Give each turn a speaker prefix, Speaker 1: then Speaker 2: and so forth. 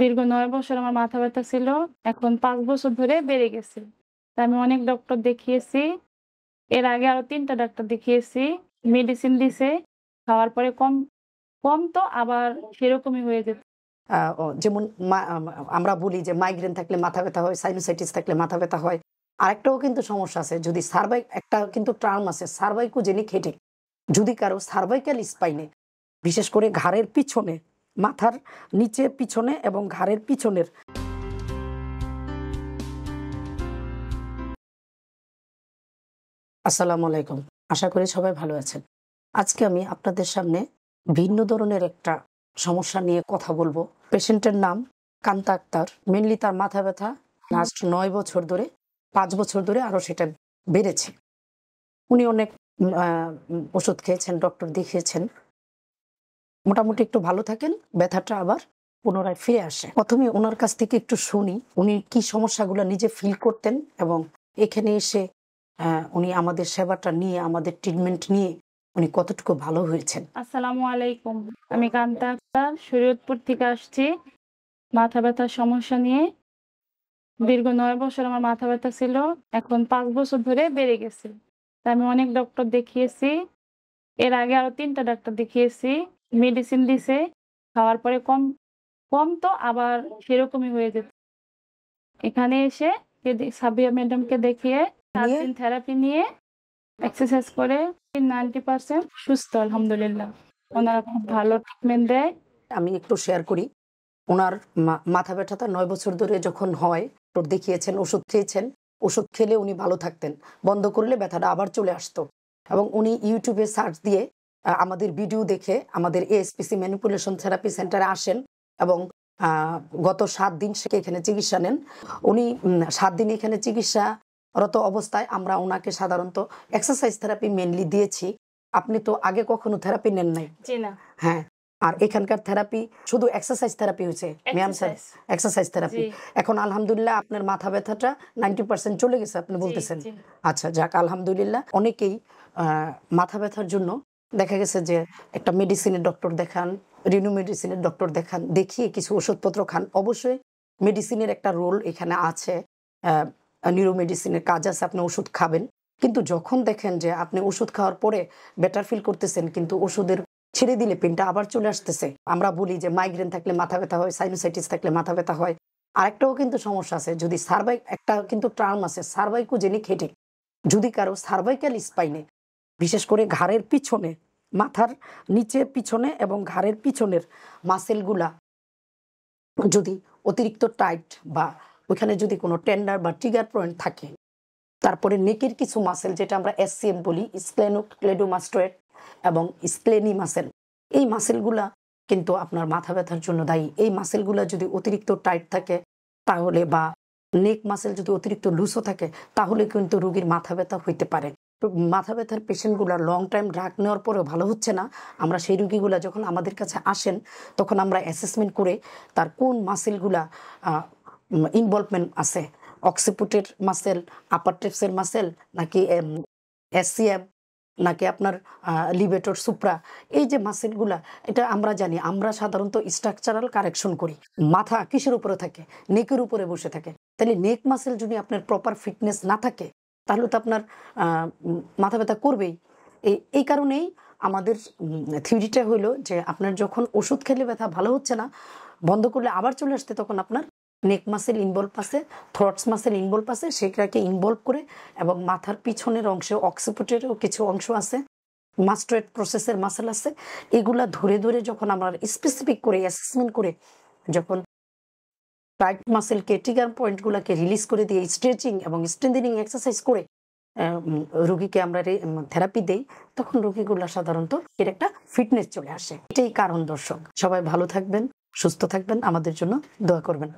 Speaker 1: দীর্ঘ নয় বছর আমার মাথা ব্যথা ছিল এখন পাঁচ বছর ধরে বেড়ে গেছে আমি অনেক ডক্টর দেখিয়েছি এর আগে আরো তিনটা ডাক্তার দেখিয়েছি মেডিসিন দিছে খাওয়ার পরে কম কম তো আবার সেরকমই হয়ে যেত
Speaker 2: যেমন আমরা বলি যে মাইগ্রেন থাকলে মাথা ব্যথা হয় সাইনোসাইটিস থাকলে মাথা ব্যথা হয় আরেকটাও কিন্তু সমস্যা আছে যদি সার্ভাইক একটা কিন্তু টার্ম আছে সার্ভাইকোজেনিক হেডেক যদি কারো সার্ভাইক্যাল স্পাইনে বিশেষ করে ঘাড়ের পিছনে মাথার নিচে পিছনে এবং ঘাড়ের পিছনের আসসালামু আলাইকুম আশা করি সবাই ভালো আছেন আজকে আমি আপনাদের সামনে ভিন্ন ধরনের একটা সমস্যা নিয়ে কথা বলবো পেশেন্টের নাম কান্তা আক্তার মেনলি তার মাথা ব্যথা লাস্ট নয় বছর ধরে পাঁচ বছর ধরে আরও সেটা বেড়েছে উনি অনেক ওষুধ খেয়েছেন ডক্টর দেখিয়েছেন মোটামুটি একটু ভালো থাকেন ব্যথাটা আবার পুনরায় ফিরে আসে প্রথমে ওনার কাছ থেকে একটু শুনি উনি কি সমস্যাগুলো নিজে ফিল করতেন এবং এখানে এসে উনি আমাদের সেবাটা নিয়ে আমাদের ট্রিটমেন্ট নিয়ে উনি কতটুকু ভালো হয়েছেন
Speaker 1: আসসালামু আলাইকুম আমি কান্তা আক্তার শরীয়তপুর থেকে আসছি মাথা ব্যথার সমস্যা নিয়ে দীর্ঘ নয় বছর আমার মাথা ব্যথা ছিল এখন পাঁচ বছর ধরে বেড়ে গেছে আমি অনেক ডক্টর দেখিয়েছি এর আগে আরো তিনটা ডাক্তার দেখিয়েছি মেডিসিন দিছে খাওয়ার পরে কম কম তো আবার সেরকমই হয়ে যেত এখানে এসে সাবিয়া ম্যাডামকে দেখিয়ে সাতদিন থেরাপি নিয়ে এক্সারসাইজ করে নাইনটি পার্সেন্ট সুস্থ আলহামদুলিল্লাহ ওনারা খুব ভালো ট্রিটমেন্ট দেয় আমি একটু শেয়ার করি
Speaker 2: ওনার মাথা ব্যথাটা নয় বছর ধরে যখন হয় দেখিয়েছেন ওষুধ খেয়েছেন ওষুধ খেলে উনি ভালো থাকতেন বন্ধ করলে ব্যথাটা আবার চলে আসতো এবং উনি ইউটিউবে সার্চ দিয়ে আমাদের ভিডিও দেখে আমাদের এএসপিসি ম্যানিপুলেশন থেরাপি সেন্টারে আসেন এবং গত সাত দিন সেকে এখানে চিকিৎসা নেন উনি সাত দিন এখানে চিকিৎসারত অবস্থায় আমরা ওনাকে সাধারণত এক্সারসাইজ থেরাপি মেনলি দিয়েছি আপনি তো আগে কখনো থেরাপি নেন নাই হ্যাঁ আর এখানকার থেরাপি শুধু এক্সারসাইজ থেরাপি হয়েছে ম্যাম স্যার এক্সারসাইজ থেরাপি এখন আলহামদুলিল্লাহ আপনার মাথা ব্যথাটা নাইনটি পার্সেন্ট চলে গেছে আপনি বলতেছেন আচ্ছা যাক আলহামদুলিল্লাহ অনেকেই মাথা ব্যথার জন্য দেখা গেছে যে একটা মেডিসিনের ডক্টর দেখান রিনু মেডিসিনের ডক্টর দেখান দেখিয়ে কিছু ওষুধপত্র খান অবশ্যই মেডিসিনের একটা রোল এখানে আছে নিউরো মেডিসিনের কাজ আছে আপনি ওষুধ খাবেন কিন্তু যখন দেখেন যে আপনি ওষুধ খাওয়ার পরে বেটার ফিল করতেছেন কিন্তু ওষুধের ছেড়ে দিলে পেনটা আবার চলে আসতেছে আমরা বলি যে মাইগ্রেন থাকলে মাথা ব্যথা হয় সাইনোসাইটিস থাকলে মাথা ব্যথা হয় আরেকটাও কিন্তু সমস্যা আছে যদি সার্ভাইক একটা কিন্তু টার্ম আছে সার্ভাইকোজেনিক হেডেক যদি কারো সার্ভাইক্যাল স্পাইনে বিশেষ করে ঘাড়ের পিছনে মাথার নিচে পিছনে এবং ঘাড়ের পিছনের মাসেলগুলা যদি অতিরিক্ত টাইট বা ওইখানে যদি কোনো টেন্ডার বা ট্রিগার পয়েন্ট থাকে তারপরে নেকের কিছু মাসেল যেটা আমরা এসসিএম বলি স্ক্লেনোক্লেডোমাস্টোয়েট এবং স্ক্লেনি মাসেল এই মাসেলগুলা কিন্তু আপনার মাথা ব্যথার জন্য দায়ী এই মাসেলগুলা যদি অতিরিক্ত টাইট থাকে তাহলে বা নেক মাসেল যদি অতিরিক্ত লুসও থাকে তাহলে কিন্তু রোগীর মাথা ব্যথা হইতে পারে মাথা ব্যথার পেশেন্টগুলো লং টাইম ড্রাগ নেওয়ার পরেও ভালো হচ্ছে না আমরা সেই রুগীগুলো যখন আমাদের কাছে আসেন তখন আমরা অ্যাসেসমেন্ট করে তার কোন মাসেলগুলা ইনভলভমেন্ট আছে অক্সিপুটের মাসেল আপার টেপসের মাসেল নাকি এসিএম নাকি আপনার লিবেটর সুপ্রা এই যে মাসেলগুলা এটা আমরা জানি আমরা সাধারণত স্ট্রাকচারাল কারেকশন করি মাথা কিসের উপরে থাকে নেকের উপরে বসে থাকে তাহলে নেক মাসেল যদি আপনার প্রপার ফিটনেস না থাকে তাহলে তো আপনার মাথা ব্যথা করবেই এই কারণেই আমাদের থিওরিটা হলো যে আপনার যখন ওষুধ খেলে ব্যথা ভালো হচ্ছে না বন্ধ করলে আবার চলে আসতে তখন আপনার নেক মাসেল ইনভলভ আছে থ্রটস মাসেল ইনভলভ আছে সেটাকে ইনভলভ করে এবং মাথার পিছনের অংশে অক্সিপোটেরও কিছু অংশ আছে মাস্ট্রয়েড প্রসেসের মাসেল আছে এগুলা ধরে ধরে যখন আমরা স্পেসিফিক করে অ্যাসেসমেন্ট করে যখন টাইট মাসেলকে টিগার পয়েন্টগুলোকে রিলিজ করে দিয়ে স্ট্রেচিং এবং স্ট্রেন্থেনিং এক্সারসাইজ করে রোগীকে আমরা থেরাপি দেই তখন রোগীগুলো সাধারণত এর একটা ফিটনেস চলে আসে এটাই কারণ দর্শক সবাই ভালো থাকবেন সুস্থ থাকবেন আমাদের জন্য দোয়া করবেন